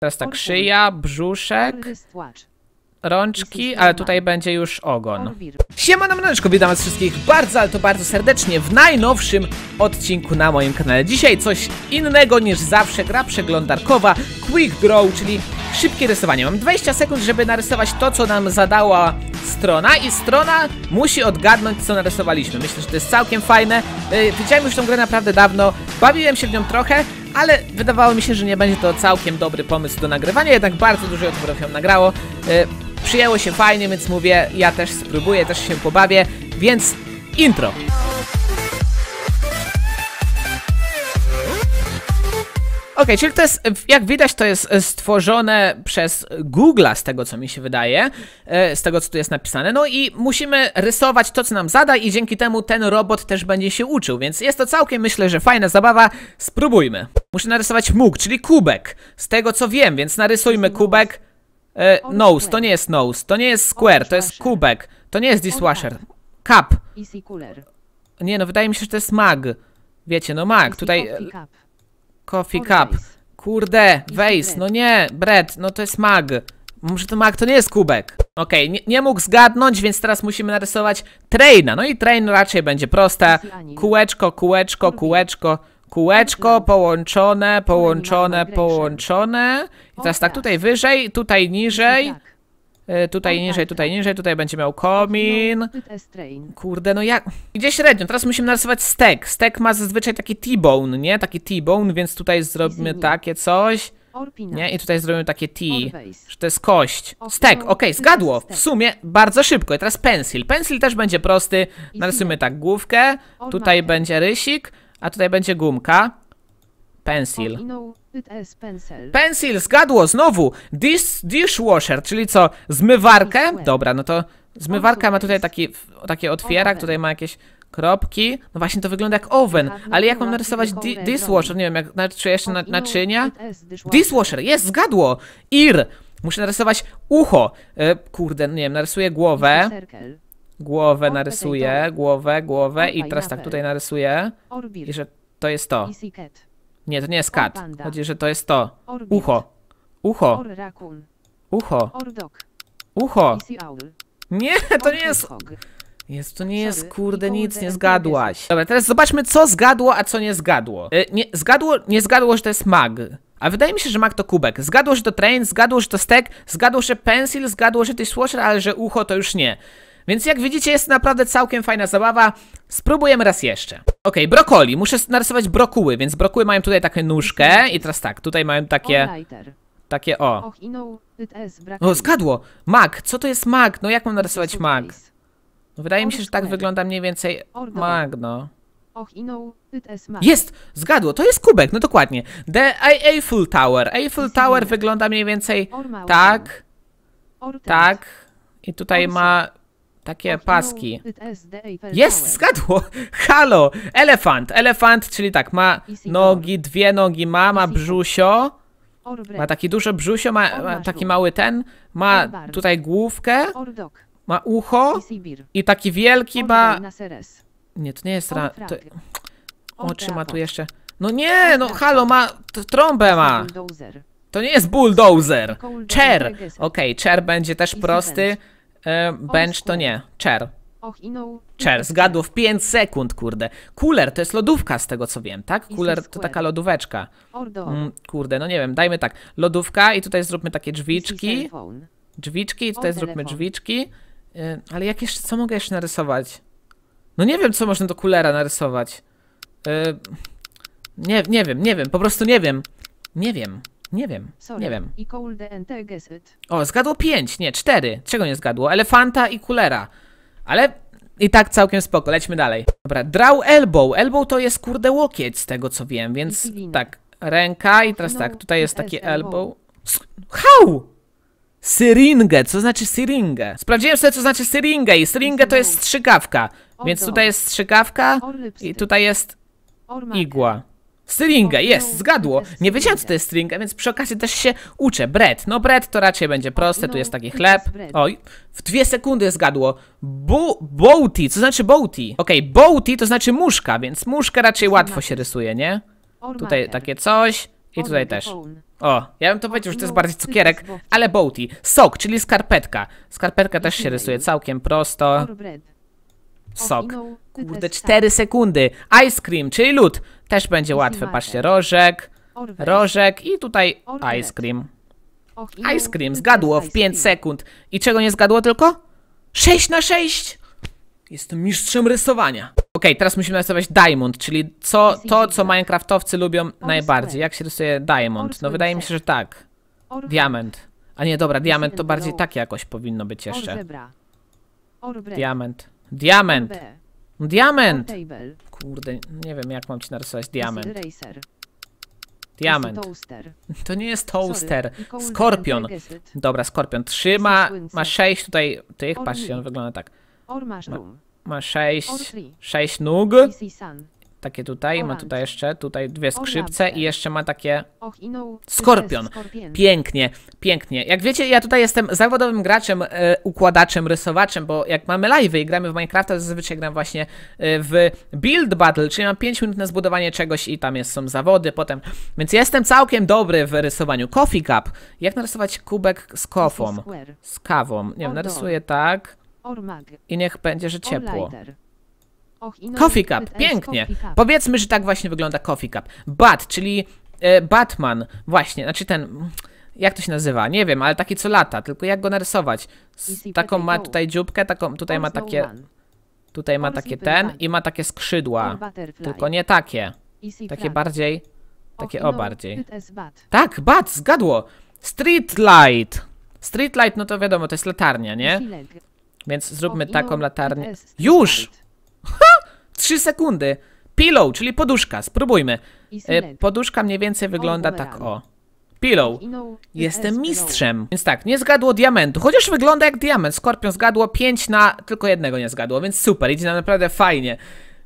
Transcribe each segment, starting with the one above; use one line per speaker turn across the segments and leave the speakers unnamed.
Teraz tak, szyja, brzuszek, rączki, ale tutaj będzie już ogon. Siema na mneczko, witam was wszystkich bardzo, ale to bardzo serdecznie w najnowszym odcinku na moim kanale. Dzisiaj coś innego niż zawsze gra przeglądarkowa Quick Draw, czyli szybkie rysowanie. Mam 20 sekund, żeby narysować to, co nam zadała strona i strona musi odgadnąć, co narysowaliśmy. Myślę, że to jest całkiem fajne. Y, widziałem już tą grę naprawdę dawno, bawiłem się w nią trochę, ale wydawało mi się, że nie będzie to całkiem dobry pomysł do nagrywania, jednak bardzo dużo YouTuberów ją nagrało. E, przyjęło się fajnie, więc mówię, ja też spróbuję, też się pobawię, więc intro! OK, czyli to jest, jak widać, to jest e, stworzone przez Google'a, z tego co mi się wydaje, e, z tego co tu jest napisane. No i musimy rysować to, co nam zada, i dzięki temu ten robot też będzie się uczył. Więc jest to całkiem, myślę, że fajna zabawa. Spróbujmy. Muszę narysować mug, czyli kubek, z tego co wiem, więc narysujmy kubek. E, nose, to nie jest nose, to nie jest square, to jest kubek, to nie jest dishwasher. Cup. Nie, no wydaje mi się, że to jest mag. Wiecie, no mag, tutaj... Coffee cup. Kurde, Vase, no nie, bread, no to jest mag. Może to mag to nie jest kubek. Okej, okay, nie, nie, mógł zgadnąć, więc teraz musimy narysować traina. No i train raczej będzie prosta. Kółeczko, kółeczko, kółeczko, kółeczko, połączone, połączone, połączone. I teraz tak, tutaj wyżej, tutaj niżej. Tak. E, tutaj niżej, tutaj niżej, tutaj będzie miał komin. No, Kurde, no jak? Gdzie średnio? Teraz musimy narysować stek. Stek ma zazwyczaj taki T-bone, nie? Taki T-bone, więc tutaj zrobimy takie coś. Nie? I tutaj zrobimy takie T, że to jest kość. Stek, okej, okay, zgadło. W sumie bardzo szybko. I teraz pensil. Pensil też będzie prosty. Narysujmy tak główkę, tutaj będzie rysik, a tutaj będzie gumka. Pensil.
It is e. pencil.
Pencil, zgadło, znowu. Dish, dishwasher, czyli co, zmywarkę? Dobra, no to zmywarka ma tutaj taki, takie otwierak, tutaj ma jakieś kropki. No właśnie to wygląda jak oven, ale jak mam narysować di dishwasher? Nie wiem, jak czy jeszcze na, naczynia? E. Dishwasher, jest, zgadło. Ir, muszę narysować ucho. E, kurde, nie wiem, narysuję głowę. Głowę narysuję, głowę, głowę i teraz tak tutaj narysuję. I że to jest to. Nie, to nie jest kat. Chodzi, że to jest to. Ucho. Ucho. Ucho. Ucho. Nie, to nie jest... Jest, to nie jest, kurde, nic nie zgadłaś. Dobra, teraz zobaczmy, co zgadło, a co nie zgadło. E, nie, zgadło, nie zgadło, że to jest mag. A wydaje mi się, że mag to kubek. Zgadło, że to train, zgadło, że to stek, zgadło, że pencil, zgadło, że to jest ale że ucho to już nie. Więc jak widzicie jest naprawdę całkiem fajna zabawa. Spróbujemy raz jeszcze. Ok, brokoli. Muszę narysować brokuły, więc brokuły mają tutaj taką nóżkę i teraz tak, tutaj mają takie... Takie o.
No, o,
zgadło. Mag, co to jest mag? No jak mam narysować mag? No, wydaje mi się, że tak wygląda mniej więcej mag, no. no jest! Zgadło, to jest kubek, no dokładnie. The Eiffel Tower. Eiffel Tower wygląda mniej więcej tak. Tak. I tutaj ma takie paski. Jest, zgadło! Halo! Elefant, elefant, czyli tak, ma nogi, dwie nogi ma, ma brzusio. Ma taki duże brzusio, ma, ma taki mały ten, ma tutaj główkę, ma ucho i taki wielki ma... Nie, to nie jest ra... To... Oczy ma tu jeszcze... No nie, no halo, ma... Trąbę ma! To nie jest bulldozer! Cher! Okej, okay, cher będzie też prosty. E, bench to nie. Chair.
No, chair,
no. w 5 sekund, kurde. Cooler to jest lodówka z tego co wiem, tak? Cooler to taka lodóweczka. Mm, kurde, no nie wiem, dajmy tak. Lodówka i tutaj zróbmy takie drzwiczki. Drzwiczki i tutaj zróbmy drzwiczki. E, ale jak jeszcze, co mogę jeszcze narysować? No nie wiem, co można do coolera narysować. E, nie, nie wiem, nie wiem, po prostu nie wiem. Nie wiem. Nie wiem, Sorry. nie wiem.
I cold and
O, zgadło pięć, nie, cztery. Czego nie zgadło? Elefanta i kulera. Ale i tak całkiem spoko, lećmy dalej. Dobra, draw elbow. Elbow to jest kurde łokieć z tego co wiem, więc tak, ręka i teraz no, tak, tutaj jest taki elbow. How? Syringę, co znaczy syringę? Sprawdziłem sobie, co znaczy syringę i syringę to jest strzykawka. Więc tutaj jest strzykawka i tutaj jest igła. Stringę jest, no, zgadło. Nie wiedziałem, co to jest stringę, więc przy okazji też się uczę. Bread, no bread to raczej będzie proste, tu no, jest taki chleb. Oj, w dwie sekundy zgadło. Bo co znaczy bouty? Okej, okay, to znaczy muszka, więc muszka raczej łatwo się rysuje, nie? Tutaj takie coś i tutaj też. O, ja bym to powiedział, że to jest no, bardziej cukierek, ale bouty. Sok, czyli skarpetka. Skarpetka też się rysuje całkiem prosto. Sok. Kurde, cztery sekundy. Ice cream, czyli lód. Też będzie łatwe, patrzcie, rożek, rożek i tutaj ice cream. Ice cream, zgadło w 5 sekund. I czego nie zgadło tylko? 6 na 6! Jestem mistrzem rysowania. Ok, teraz musimy narysować diamond, czyli co, to, co minecraftowcy lubią najbardziej. Jak się rysuje diamond? No wydaje mi się, że tak. Diament. A nie, dobra, diament to bardziej tak jakoś powinno być jeszcze.
Diament. Diament! Diament!
Kurde, nie wiem jak mam ci narysować diament. Diament. To nie jest toaster. Skorpion. Dobra, skorpion. Trzyma. ma, ma sześć tutaj tych, patrzcie, on wygląda tak. Ma, ma sześć, sześć nóg. Takie tutaj, ma tutaj jeszcze, tutaj dwie skrzypce i jeszcze ma takie
no, skorpion. Pięknie,
pięknie. Jak wiecie, ja tutaj jestem zawodowym graczem, e, układaczem, rysowaczem, bo jak mamy live y i gramy w Minecrafta, to zazwyczaj gram właśnie e, w Build Battle, czyli mam 5 minut na zbudowanie czegoś i tam jest, są zawody potem. Więc jestem całkiem dobry w rysowaniu. Coffee cup. Jak narysować kubek z kofą? Z kawą. Nie wiem, narysuję tak.
I niech będzie, że ciepło. No coffee cup, pięknie.
Powiedzmy, że tak właśnie wygląda coffee cup. Bat, czyli e, Batman, właśnie, znaczy ten... Jak to się nazywa? Nie wiem, ale taki co lata, tylko jak go narysować? Z, taką ma tutaj dzióbkę, taką tutaj ma takie... Tutaj ma takie ten i ma takie skrzydła. Tylko nie takie.
Takie bardziej...
Takie o no, bardziej. Tak, bat, zgadło! Street light! Street light, no to wiadomo, to jest latarnia, nie? Więc zróbmy taką no, latarnię. Już! 3 sekundy. Pillow, czyli poduszka, spróbujmy. E, poduszka mniej więcej wygląda tak o. Pillow. No, Jestem mistrzem. Więc tak, nie zgadło diamentu. Chociaż wygląda jak diament. Skorpion zgadło 5 na... Tylko jednego nie zgadło, więc super. Idzie nam naprawdę fajnie.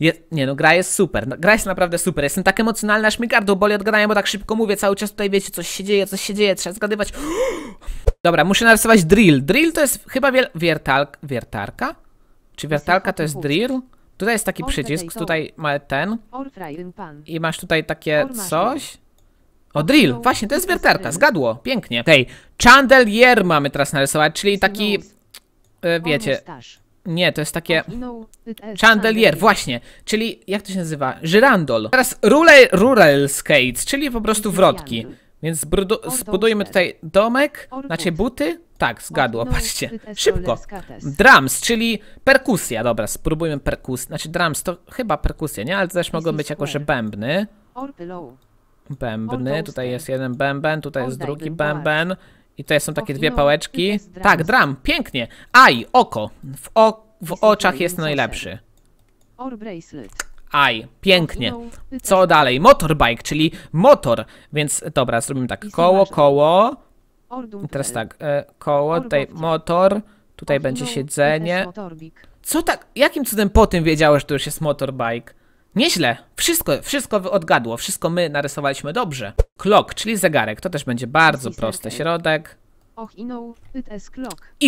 Je... nie no, gra jest super. No, gra jest naprawdę super. Jestem tak emocjonalny, aż mi gardło boli od bo tak szybko mówię. Cały czas tutaj wiecie, coś się dzieje, coś się dzieje. Trzeba zgadywać. Dobra, muszę narysować drill. Drill to jest chyba wiel... wiertal... wiertarka? Czy wiertarka to jest drill? Tutaj jest taki przycisk, tutaj ma ten. I masz tutaj takie coś. O, drill! Właśnie, to jest wiertarka, zgadło, pięknie. Okej, okay. chandelier mamy teraz narysować, czyli taki, e, wiecie, nie, to jest takie. Chandelier, właśnie. Czyli jak to się nazywa? Żyrandol. Teraz rural, rural skates, czyli po prostu wrotki. Więc zbudujmy tutaj domek, znacie buty? Tak, zgadło, patrzcie. Szybko. Drums, czyli perkusja, dobra, spróbujmy perkusję. Znaczy drums to chyba perkusja, nie? Ale też mogą być jako, że bębny. Bębny, tutaj jest jeden bęben, tutaj jest drugi bęben. I tutaj są takie dwie pałeczki. Tak, drum, pięknie. Aj, oko. W, o, w oczach jest najlepszy.
Or bracelet.
Ai, pięknie. No, Co dalej? Motorbike, czyli motor. Więc dobra, zrobimy tak. Koło, koło. I teraz tak, e, koło, tutaj motor, tutaj będzie no, siedzenie. Co tak? Jakim cudem po tym wiedziałeś, że to już jest motorbike? Nieźle. Wszystko, wszystko odgadło. Wszystko my narysowaliśmy dobrze. Clock, czyli zegarek. To też będzie bardzo proste. Środek. No,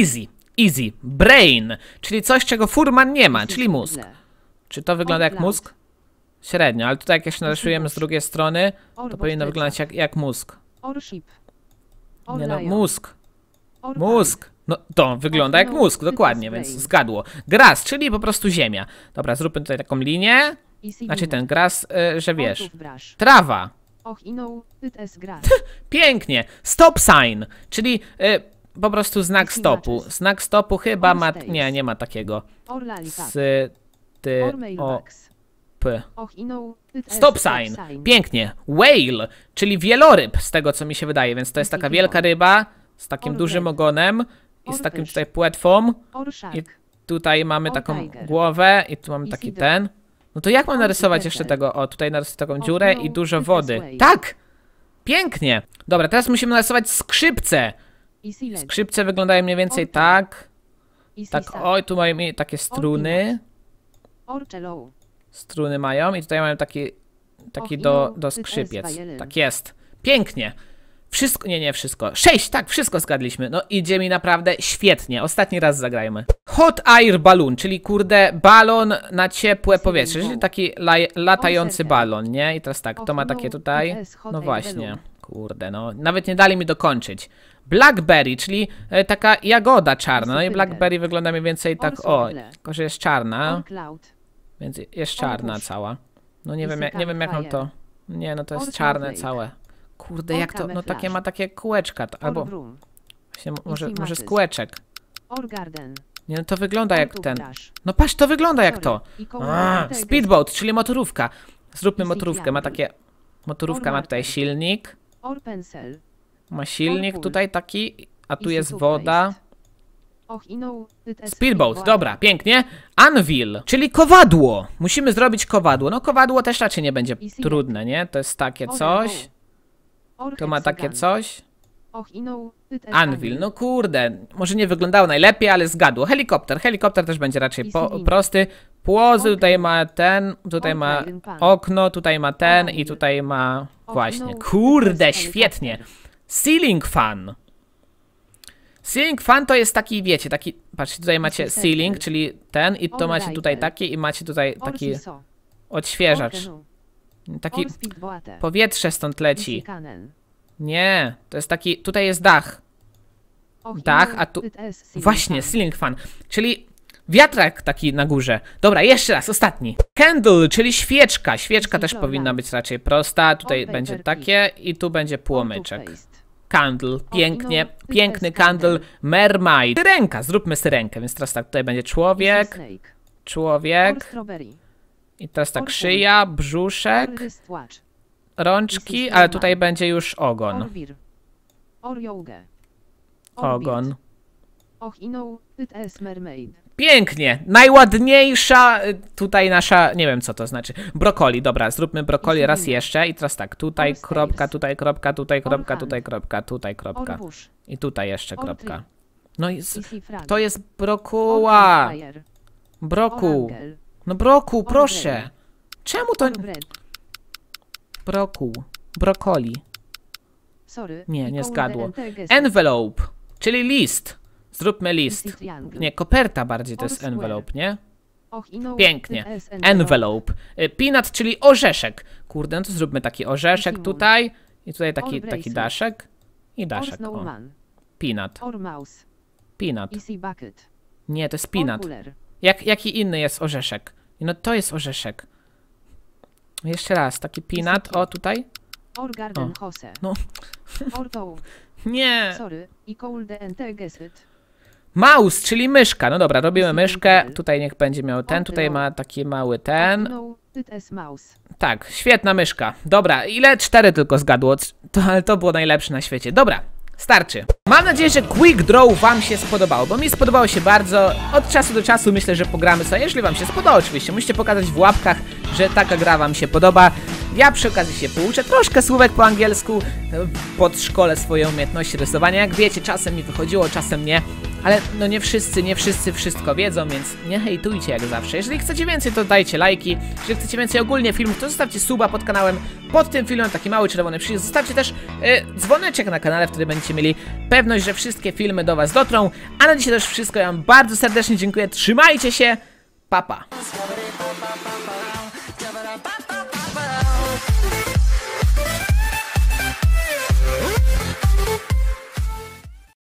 Easy. Easy. Brain, czyli coś, czego Furman nie ma, czyli mózg. Czy to wygląda jak mózg? Średnio, ale tutaj jak się narysujemy z drugiej strony, to powinno wyglądać jak, jak mózg. Nie no, mózg. Mózg. No to wygląda jak mózg, dokładnie, więc zgadło. Gras, czyli po prostu ziemia. Dobra, zróbmy tutaj taką linię. Znaczy ten gras, y, że wiesz. Trawa. No, pięknie. Stop sign, czyli y, po prostu znak stopu. Znak stopu chyba ma... Nie, nie ma takiego. Z tak. O P.
No, Stop sign.
Pięknie. Whale, czyli wieloryb z tego co mi się wydaje, więc to jest taka wielka ryba z takim dużym ogonem i z takim tutaj płetwą. I tutaj mamy taką głowę i tu mamy taki ten. No to jak mam narysować jeszcze tego? O, tutaj narysuję taką dziurę no, i dużo wody. Tak! Pięknie! Dobra, teraz musimy narysować skrzypce. Skrzypce wyglądają mniej więcej tak. Tak, oj, tu mamy takie struny.
Orchelou.
Struny mają i tutaj mamy taki, taki do, do skrzypiec. Tak jest. Pięknie. Wszystko, nie, nie wszystko. Sześć, tak, wszystko zgadliśmy. No idzie mi naprawdę świetnie. Ostatni raz zagrajmy. Hot air balloon, czyli kurde balon na ciepłe powietrze, czyli taki la latający balon, nie? I teraz tak, to ma no, takie tutaj, no właśnie. Kurde, no nawet nie dali mi dokończyć. Blackberry, czyli e, taka jagoda czarna. No i blackberry wygląda mniej więcej tak, o, tylko że jest czarna. Więc jest czarna cała. No nie wiem, nie wiem jak mam to... Nie, no to jest czarne całe. Kurde, jak to... No takie ma takie kółeczka. Albo... Właśnie, może, może z kółeczek. Nie, no to wygląda jak ten. No patrz, to wygląda jak to. speedboat, czyli motorówka. Zróbmy motorówkę, ma takie... Motorówka ma tutaj silnik. Ma silnik tutaj taki, a tu jest woda.
No, Speedboat, dobra,
pięknie. Anvil, czyli kowadło. Musimy zrobić kowadło. No kowadło też raczej nie będzie trudne, nie? To jest takie coś. To ma takie coś. No, Anvil, no kurde, może nie wyglądało najlepiej, ale zgadło. Helikopter, helikopter też będzie raczej po, prosty. Płozy, tutaj ma ten, tutaj ma okno, tutaj ma ten i tutaj ma... Właśnie, no, kurde, świetnie. Ceiling fan. Ceiling fan to jest taki, wiecie, taki, patrzcie, tutaj macie ceiling, czyli ten i to macie tutaj taki i macie tutaj taki odświeżacz. Taki no. powietrze stąd leci. Nie, to jest taki, tutaj jest dach. Oh, dach, a tu... Właśnie, ceiling fan. Czyli wiatrak taki na górze. Dobra, jeszcze raz, ostatni. Candle, czyli świeczka. Świeczka też powinna być raczej prosta. Tutaj będzie takie i tu będzie płomyczek. Kandel, Pięknie. No, piękny kandel, Mermaid. Syrenka, zróbmy syrenkę, więc teraz tak, tutaj będzie człowiek. Człowiek. I teraz tak szyja, brzuszek. Rączki, ale tutaj będzie już ogon.
Ogon. Och, mermaid.
Pięknie. Najładniejsza y, tutaj nasza, nie wiem co to znaczy, brokoli. Dobra, zróbmy brokoli raz jeszcze i teraz tak, tutaj kropka, tutaj kropka, tutaj kropka, tutaj kropka, tutaj kropka i tutaj jeszcze kropka. No i to jest brokuła. Brokuł. No brokuł, proszę. Czemu to... Brokuł. Brokoli.
Nie, nie zgadło.
Envelope, czyli list. Zróbmy list. Nie, koperta bardziej to jest envelope, nie?
No, Pięknie. Envelope.
Y, peanut, czyli orzeszek. Kurde, no to zróbmy taki orzeszek mhm. tutaj. I tutaj taki, taki daszek. I daszek. O. Peanut. Peanut. Nie, to jest peanut. Jak, jaki inny jest orzeszek? No to jest orzeszek. Jeszcze raz, taki peanut. O, tutaj. Or garden No. Nie.
Sorry, i cold and
Mouse, czyli myszka. No dobra, robimy myszkę. Tutaj niech będzie miał ten, tutaj ma taki mały ten. Tak, świetna myszka. Dobra, ile? Cztery tylko zgadło, to, ale to było najlepsze na świecie. Dobra, starczy. Mam nadzieję, że Quick Draw wam się spodobało, bo mi spodobało się bardzo. Od czasu do czasu myślę, że pogramy sobie, jeżeli wam się spodoba oczywiście. Musicie pokazać w łapkach, że taka gra wam się podoba. Ja przy okazji się pouczę troszkę słówek po angielsku, e, podszkolę swoje umiejętności rysowania. Jak wiecie, czasem mi wychodziło, czasem nie, ale no nie wszyscy, nie wszyscy wszystko wiedzą, więc nie hejtujcie jak zawsze. Jeżeli chcecie więcej, to dajcie lajki. Jeżeli chcecie więcej ogólnie filmów, to zostawcie suba pod kanałem. Pod tym filmem taki mały czerwony przycisk. Zostawcie też e, dzwoneczek na kanale, wtedy będziecie mieli pewność, że wszystkie filmy do Was dotrą. A na dzisiaj to wszystko. Ja Wam bardzo serdecznie dziękuję. Trzymajcie się. Papa. Pa.